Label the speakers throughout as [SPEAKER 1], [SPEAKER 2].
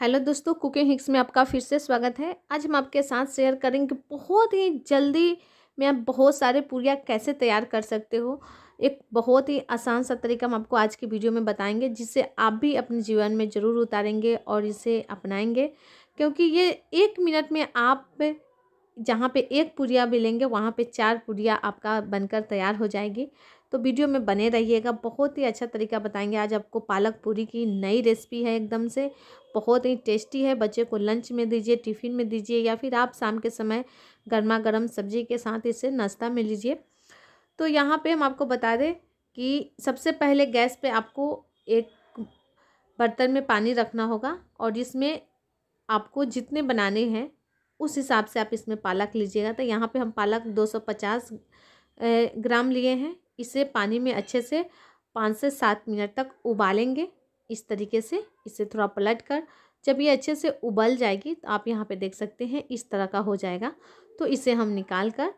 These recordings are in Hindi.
[SPEAKER 1] हेलो दोस्तों कुकिंग हिक्स में आपका फिर से स्वागत है आज हम आपके साथ शेयर करेंगे बहुत ही जल्दी में आप बहुत सारे पूरियाँ कैसे तैयार कर सकते हो एक बहुत ही आसान सा तरीका हम आपको आज की वीडियो में बताएंगे जिसे आप भी अपने जीवन में ज़रूर उतारेंगे और इसे अपनाएंगे क्योंकि ये एक मिनट में आप जहाँ पे एक पुड़िया भी लेंगे वहाँ पे चार पुड़िया आपका बनकर तैयार हो जाएगी तो वीडियो में बने रहिएगा बहुत ही अच्छा तरीका बताएंगे आज आपको पालक पूरी की नई रेसिपी है एकदम से बहुत ही टेस्टी है बच्चे को लंच में दीजिए टिफ़िन में दीजिए या फिर आप शाम के समय गर्मा गर्म सब्जी के साथ इसे नाश्ता में लीजिए तो यहाँ पे हम आपको बता दें कि सबसे पहले गैस पे आपको एक बर्तन में पानी रखना होगा और जिसमें आपको जितने बनाने हैं उस हिसाब से आप इसमें पालक लीजिएगा तो यहाँ पर हम पालक दो ग्राम लिए हैं इसे पानी में अच्छे से पाँच से सात मिनट तक उबालेंगे इस तरीके से इसे थोड़ा पलट कर जब ये अच्छे से उबल जाएगी तो आप यहाँ पे देख सकते हैं इस तरह का हो जाएगा तो इसे हम निकाल कर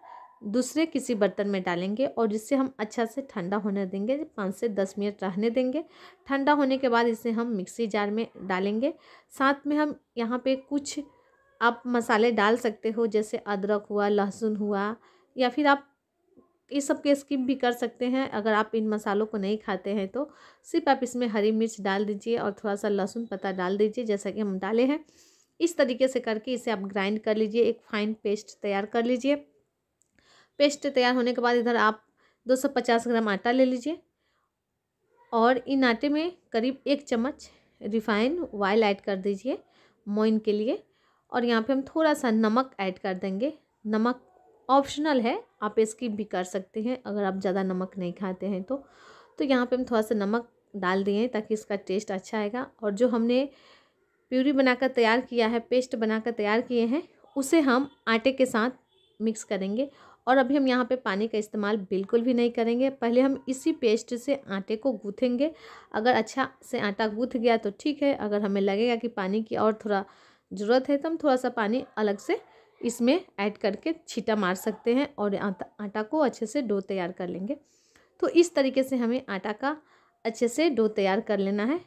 [SPEAKER 1] दूसरे किसी बर्तन में डालेंगे और जिससे हम अच्छा से ठंडा होने देंगे पाँच से दस मिनट रहने देंगे ठंडा होने के बाद इसे हम मिक्सी जार में डालेंगे साथ में हम यहाँ पर कुछ आप मसाले डाल सकते हो जैसे अदरक हुआ लहसुन हुआ या फिर आप ये सब के स्किप भी कर सकते हैं अगर आप इन मसालों को नहीं खाते हैं तो सिर्फ आप इसमें हरी मिर्च डाल दीजिए और थोड़ा सा लहसुन पत्ता डाल दीजिए जैसा कि हम डाले हैं इस तरीके से करके इसे आप ग्राइंड कर लीजिए एक फाइन पेस्ट तैयार कर लीजिए पेस्ट तैयार होने के बाद इधर आप 250 ग्राम आटा ले लीजिए और इन आटे में करीब एक चम्मच रिफाइन ऑयल ऐड कर दीजिए मोइन के लिए और यहाँ पे हम थोड़ा सा नमक ऐड कर देंगे नमक ऑप्शनल है आप स्किप भी कर सकते हैं अगर आप ज़्यादा नमक नहीं खाते हैं तो तो यहाँ पे हम थोड़ा सा नमक डाल दिए ताकि इसका टेस्ट अच्छा आएगा और जो हमने प्यूरी बनाकर तैयार किया है पेस्ट बनाकर तैयार किए हैं उसे हम आटे के साथ मिक्स करेंगे और अभी हम यहाँ पे पानी का इस्तेमाल बिल्कुल भी नहीं करेंगे पहले हम इसी पेस्ट से आटे को गूँथेंगे अगर अच्छा से आटा गूँथ गया तो ठीक है अगर हमें लगेगा कि पानी की और थोड़ा ज़रूरत है तो हम थोड़ा सा पानी अलग से इसमें ऐड करके छीटा मार सकते हैं और आटा आटा को अच्छे से डो तैयार कर लेंगे तो इस तरीके से हमें आटा का अच्छे से डो तैयार कर लेना है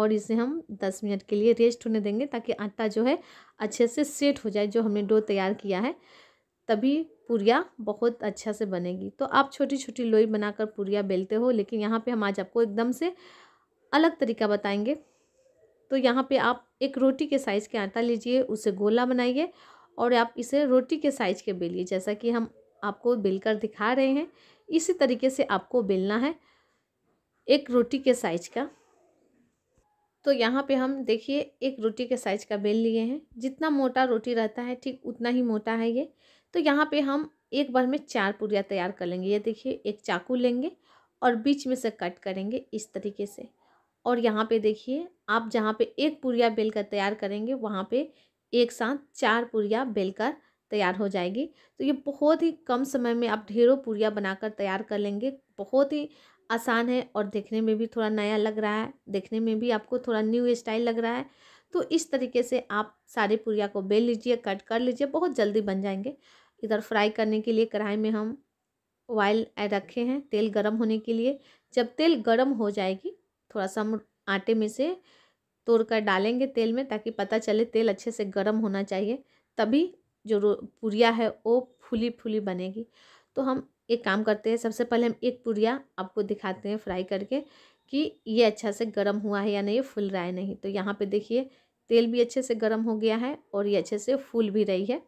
[SPEAKER 1] और इसे हम दस मिनट के लिए रेस्ट होने देंगे ताकि आटा जो है अच्छे से सेट हो जाए जो हमने डो तैयार किया है तभी पूरिया बहुत अच्छा से बनेगी तो आप छोटी छोटी लोई बनाकर पूरिया बेलते हो लेकिन यहाँ पे हम आज आपको एकदम से अलग तरीका बताएंगे तो यहाँ पे आप एक रोटी के साइज़ के आटा लीजिए उसे गोला बनाइए और आप इसे रोटी के साइज के बेलिए जैसा कि हम आपको बेलकर दिखा रहे हैं इसी तरीके से आपको बेलना है एक रोटी के साइज का तो यहाँ पे हम देखिए एक रोटी के साइज का बेल लिए हैं जितना मोटा रोटी रहता है ठीक उतना ही मोटा है ये तो यहाँ पे हम एक बार में चार पूरियाँ तैयार कर लेंगे ये देखिए एक चाकू लेंगे और बीच में से कट करेंगे इस तरीके से और यहाँ पे देखिए आप जहाँ पे एक पूरिया बेल कर तैयार करेंगे वहाँ पे एक साथ चार पूरियाँ बेलकर तैयार हो जाएगी तो ये बहुत ही कम समय में आप ढेरों पूरियाँ बनाकर तैयार कर लेंगे बहुत ही आसान है और देखने में भी थोड़ा नया लग रहा है देखने में भी आपको थोड़ा न्यू स्टाइल लग रहा है तो इस तरीके से आप सारे पुरिया को बेल लीजिए कट कर लीजिए बहुत जल्दी बन जाएंगे इधर फ्राई करने के लिए कढ़ाई में हम ऑयल रखे हैं तेल गर्म होने के लिए जब तेल गर्म हो जाएगी थोड़ा सा हम आटे में से तोड़ कर डालेंगे तेल में ताकि पता चले तेल अच्छे से गर्म होना चाहिए तभी जो पुरिया है वो फूली फूली बनेगी तो हम एक काम करते हैं सबसे पहले हम एक पुरिया आपको दिखाते हैं फ्राई करके कि ये अच्छा से गर्म हुआ है या नहीं फूल रहा है नहीं तो यहाँ पे देखिए तेल भी अच्छे से गर्म हो गया है और ये अच्छे से फूल भी रही है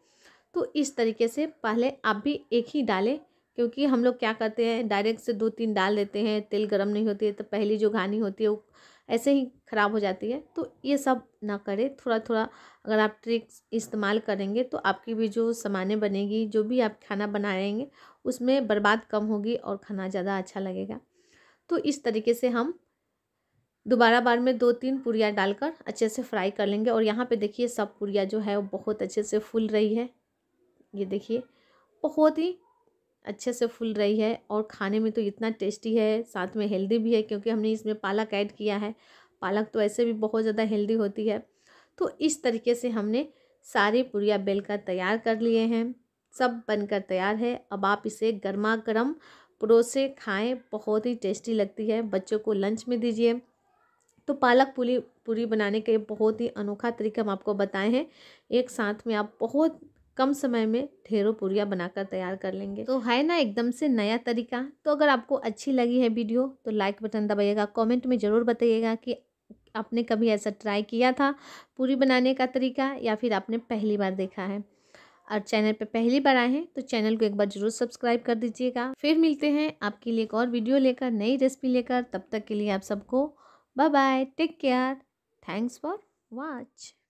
[SPEAKER 1] तो इस तरीके से पहले आप भी एक ही डालें क्योंकि हम लोग क्या करते हैं डायरेक्ट से दो तीन डाल देते हैं तेल गर्म नहीं होती है तो पहली जो घानी होती है वो ऐसे ही ख़राब हो जाती है तो ये सब ना करें थोड़ा थोड़ा अगर आप ट्रिक्स इस्तेमाल करेंगे तो आपकी भी जो सामानें बनेगी जो भी आप खाना बनाएंगे उसमें बर्बाद कम होगी और खाना ज़्यादा अच्छा लगेगा तो इस तरीके से हम दोबारा बार में दो तीन पूरियाँ डालकर अच्छे से फ्राई कर लेंगे और यहाँ पर देखिए सब पूरियाँ जो है वो बहुत अच्छे से फूल रही है ये देखिए बहुत ही अच्छे से फूल रही है और खाने में तो इतना टेस्टी है साथ में हेल्दी भी है क्योंकि हमने इसमें पालक ऐड किया है पालक तो ऐसे भी बहुत ज़्यादा हेल्दी होती है तो इस तरीके से हमने सारे पुरिया बेलकर तैयार कर लिए हैं सब बनकर तैयार है अब आप इसे गर्मा गर्म परोसे खाएं बहुत ही टेस्टी लगती है बच्चों को लंच में दीजिए तो पालक पूरी पूरी बनाने का बहुत ही अनोखा तरीका हम आपको बताए हैं एक साथ में आप बहुत कम समय में ढेरों पूरियाँ बनाकर तैयार कर लेंगे तो है ना एकदम से नया तरीका तो अगर आपको अच्छी लगी है वीडियो तो लाइक बटन दबाइएगा कमेंट में ज़रूर बताइएगा कि आपने कभी ऐसा ट्राई किया था पूरी बनाने का तरीका या फिर आपने पहली बार देखा है और चैनल पर पहली बार आए हैं तो चैनल को एक बार जरूर सब्सक्राइब कर दीजिएगा फिर मिलते हैं आपके लिए एक और वीडियो लेकर नई रेसिपी लेकर तब तक के लिए आप सबको bye bye take care thanks for watch